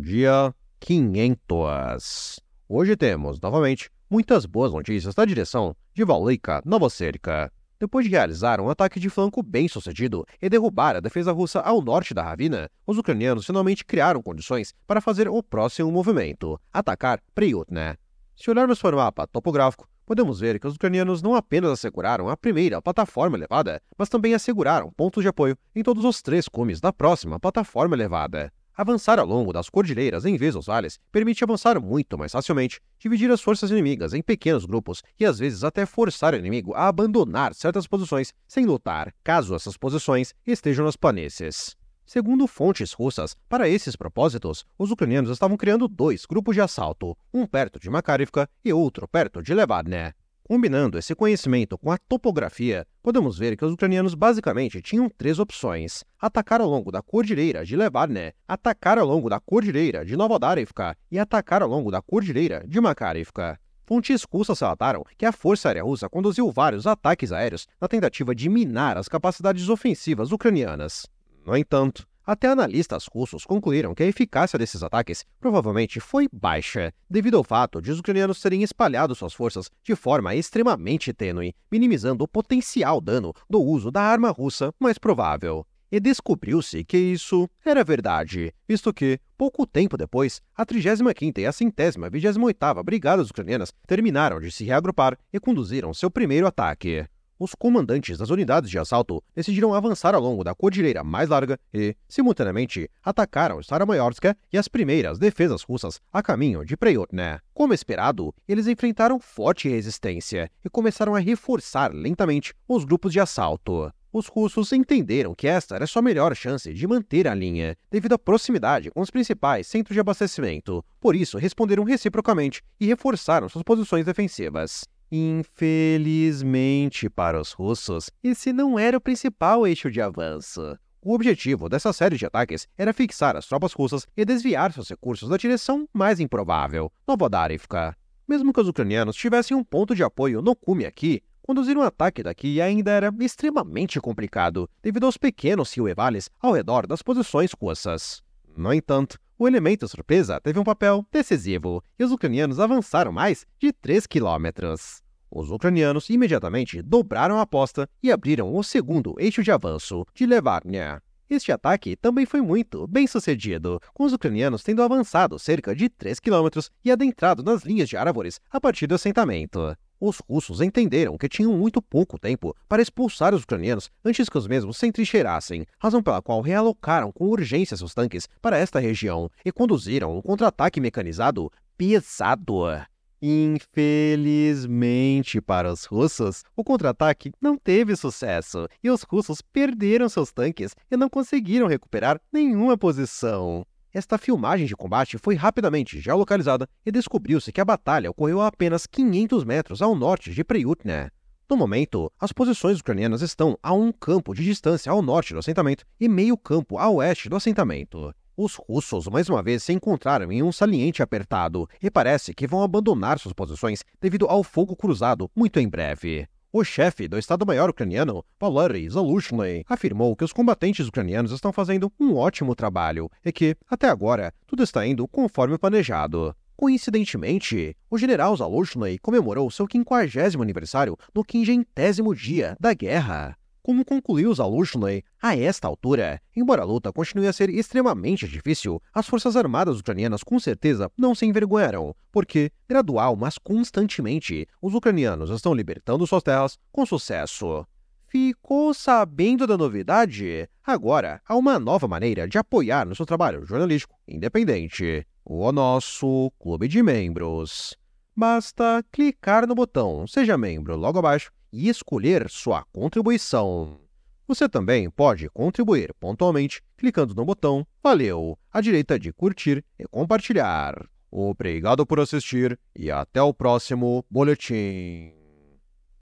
dia 500. Hoje temos, novamente, muitas boas notícias da direção de Valeika Novoselica. Depois de realizar um ataque de flanco bem sucedido e derrubar a defesa russa ao norte da Ravina, os ucranianos finalmente criaram condições para fazer o próximo movimento, atacar Priyutne. Se olharmos para o mapa topográfico, podemos ver que os ucranianos não apenas asseguraram a primeira plataforma elevada, mas também asseguraram pontos de apoio em todos os três cumes da próxima plataforma elevada. Avançar ao longo das cordilheiras em vez dos vales permite avançar muito mais facilmente, dividir as forças inimigas em pequenos grupos e às vezes até forçar o inimigo a abandonar certas posições sem lutar, caso essas posições estejam nas planícies. Segundo fontes russas, para esses propósitos, os ucranianos estavam criando dois grupos de assalto, um perto de Makarivka e outro perto de Levadne. Combinando esse conhecimento com a topografia, podemos ver que os ucranianos basicamente tinham três opções: atacar ao longo da cordilheira de Levarne, atacar ao longo da cordilheira de Novodarivka e atacar ao longo da cordilheira de Makarivka. Fontes russas relataram que a Força Aérea Russa conduziu vários ataques aéreos na tentativa de minar as capacidades ofensivas ucranianas. No entanto, até analistas russos concluíram que a eficácia desses ataques provavelmente foi baixa, devido ao fato de os ucranianos terem espalhado suas forças de forma extremamente tênue, minimizando o potencial dano do uso da arma russa mais provável. E descobriu-se que isso era verdade, visto que, pouco tempo depois, a 35ª e a 128 ª Brigadas Ucranianas terminaram de se reagrupar e conduziram seu primeiro ataque os comandantes das unidades de assalto decidiram avançar ao longo da cordilheira mais larga e, simultaneamente, atacaram Staromayorska e as primeiras defesas russas a caminho de Preyotne. Como esperado, eles enfrentaram forte resistência e começaram a reforçar lentamente os grupos de assalto os russos entenderam que esta era sua melhor chance de manter a linha, devido à proximidade com os principais centros de abastecimento. Por isso, responderam reciprocamente e reforçaram suas posições defensivas. Infelizmente para os russos, esse não era o principal eixo de avanço. O objetivo dessa série de ataques era fixar as tropas russas e desviar seus recursos da direção mais improvável, Novodarivka. Mesmo que os ucranianos tivessem um ponto de apoio no cume aqui, conduzir um ataque daqui ainda era extremamente complicado, devido aos pequenos rio-vales ao redor das posições russas. No entanto, o elemento surpresa teve um papel decisivo e os ucranianos avançaram mais de 3 quilômetros. Os ucranianos imediatamente dobraram a aposta e abriram o segundo eixo de avanço de Levagnia. Este ataque também foi muito bem sucedido, com os ucranianos tendo avançado cerca de 3 quilômetros e adentrado nas linhas de árvores a partir do assentamento. Os russos entenderam que tinham muito pouco tempo para expulsar os ucranianos antes que os mesmos se entrincheirassem, razão pela qual realocaram com urgência seus tanques para esta região e conduziram um contra-ataque mecanizado pesado. Infelizmente para os russos, o contra-ataque não teve sucesso e os russos perderam seus tanques e não conseguiram recuperar nenhuma posição. Esta filmagem de combate foi rapidamente geolocalizada e descobriu-se que a batalha ocorreu a apenas 500 metros ao norte de Preyutne. No momento, as posições ucranianas estão a um campo de distância ao norte do assentamento e meio campo a oeste do assentamento. Os russos mais uma vez se encontraram em um saliente apertado e parece que vão abandonar suas posições devido ao fogo cruzado muito em breve. O chefe do Estado-Maior ucraniano, Valery Zalushny, afirmou que os combatentes ucranianos estão fazendo um ótimo trabalho e que, até agora, tudo está indo conforme planejado. Coincidentemente, o general Zalushny comemorou seu 50 aniversário no quingentésimo dia da guerra como concluiu Zalushny, a esta altura, embora a luta continue a ser extremamente difícil, as forças armadas ucranianas com certeza não se envergonharam, porque, gradual mas constantemente, os ucranianos estão libertando suas terras com sucesso. Ficou sabendo da novidade? Agora há uma nova maneira de apoiar nosso trabalho jornalístico independente: o nosso Clube de Membros. Basta clicar no botão Seja Membro logo abaixo e escolher sua contribuição. Você também pode contribuir pontualmente clicando no botão Valeu à direita de curtir e compartilhar. Obrigado por assistir e até o próximo boletim.